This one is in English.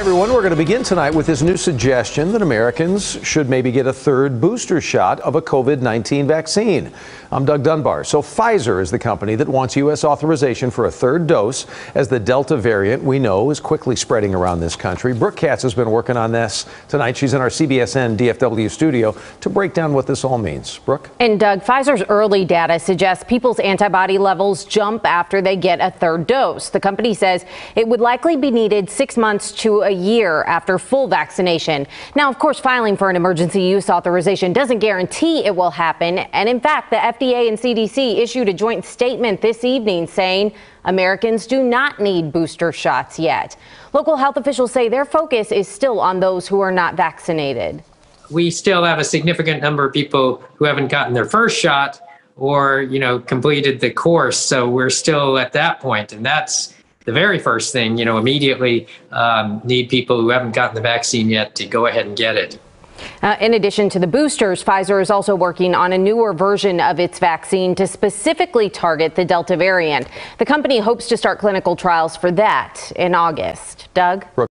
everyone. We're going to begin tonight with this new suggestion that Americans should maybe get a third booster shot of a COVID 19 vaccine. I'm Doug Dunbar. So, Pfizer is the company that wants U.S. authorization for a third dose as the Delta variant we know is quickly spreading around this country. Brooke Katz has been working on this tonight. She's in our CBSN DFW studio to break down what this all means. Brooke? And, Doug, Pfizer's early data suggests people's antibody levels jump after they get a third dose. The company says it would likely be needed six months to a year after full vaccination. Now, of course, filing for an emergency use authorization doesn't guarantee it will happen. And in fact, the FDA and CDC issued a joint statement this evening saying Americans do not need booster shots yet. Local health officials say their focus is still on those who are not vaccinated. We still have a significant number of people who haven't gotten their first shot or you know completed the course so we're still at that point and that's the very first thing, you know, immediately um, need people who haven't gotten the vaccine yet to go ahead and get it. Uh, in addition to the boosters, Pfizer is also working on a newer version of its vaccine to specifically target the Delta variant. The company hopes to start clinical trials for that in August. Doug?